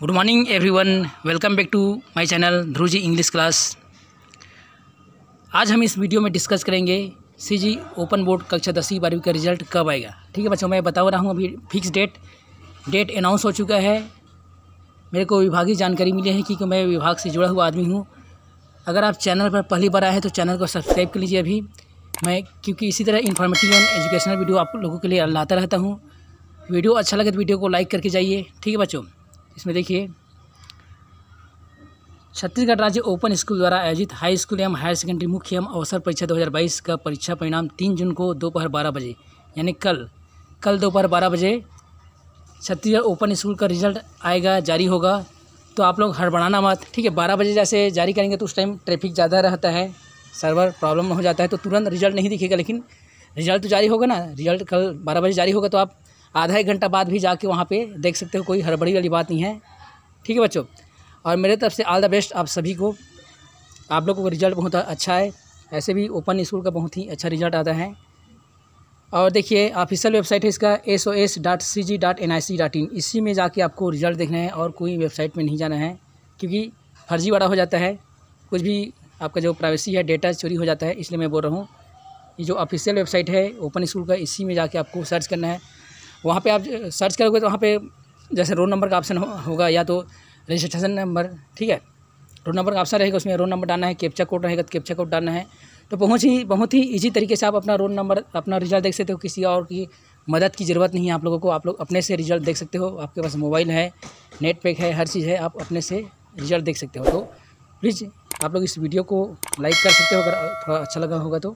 good morning everyone welcome back to my channel Dhruv ji English class आज हम इस video में डिस्कस करेंगे सीजी ओपन बोर्ड कक्षा दसवीं बारहवीं का रिजल्ट कब आएगा ठीक है बच्चों मैं बता रहा हूँ अभी फिक्स डेट डेट अनाउंस हो चुका है मेरे को विभागीय जानकारी मिली है क्योंकि मैं विभाग से जुड़ा हुआ आदमी हूँ अगर आप चैनल पर पहली बार आए हैं तो चैनल को सब्सक्राइब कर लीजिए अभी मैं क्योंकि इसी तरह इन्फॉर्मेटिव एंड एजुकेशनल वीडियो आप लोगों के लिए लाता रहता हूँ वीडियो अच्छा लगे तो वीडियो को लाइक करके जाइए ठीक है बच्चों इसमें देखिए छत्तीसगढ़ राज्य ओपन स्कूल द्वारा आयोजित हाई स्कूल एवं हायर सेकेंडरी मुख्य एवं अवसर परीक्षा 2022 का परीक्षा परिणाम तीन जून को दोपहर बारह बजे यानी कल कल दोपहर बारह बजे छत्तीसगढ़ ओपन स्कूल का रिजल्ट आएगा जारी होगा तो आप लोग हड़बड़ाना मत ठीक है बारह बजे जैसे जारी करेंगे तो उस टाइम ट्रैफिक ज़्यादा रहता है सर्वर प्रॉब्लम हो जाता है तो तुरंत रिजल्ट नहीं दिखेगा लेकिन रिजल्ट तो जारी होगा ना रिजल्ट कल बारह बजे जारी होगा तो आप आधा एक घंटा बाद भी जाके वहाँ पे देख सकते हो कोई हड़बड़ी वाली बात नहीं है ठीक है बच्चों और मेरे तरफ से ऑल द बेस्ट आप सभी को आप लोगों का रिज़ल्ट बहुत अच्छा है ऐसे भी ओपन स्कूल का बहुत ही अच्छा रिज़ल्ट आता है और देखिए ऑफिशियल वेबसाइट है इसका S O S dot C G dot N I C dot in इसी में जाके आपको रिज़ल्ट देखना है और कोई वेबसाइट में नहीं जाना है क्योंकि फर्जी वाला हो जाता है कुछ भी आपका जो प्राइवेसी है डेटा चोरी हो जाता है इसलिए मैं बोल रहा हूँ ये जो ऑफिशियल वेबसाइट है ओपन स्कूल का इसी में जाके आपको सर्च करना है वहाँ पे आप सर्च करोगे तो वहाँ पे जैसे रोल नंबर का ऑप्शन हो, होगा या तो रजिस्ट्रेशन नंबर ठीक है रोल नंबर का ऑप्शन रहेगा उसमें रोल नंबर डालना है कैप्चा कोड रहेगा तो कैप्चा कोड डालना है तो बहुत ही बहुत ही ईजी तरीके से आप अपना रोल नंबर अपना रिजल्ट देख सकते हो किसी और की मदद की ज़रूरत नहीं है आप लोगों को आप लोग अपने से रिजल्ट देख सकते हो आपके पास मोबाइल है नेट पैक है हर चीज़ है आप अपने से रिजल्ट देख सकते हो तो प्लीज़ आप लोग इस वीडियो को लाइक कर सकते हो अगर थोड़ा अच्छा लगा होगा तो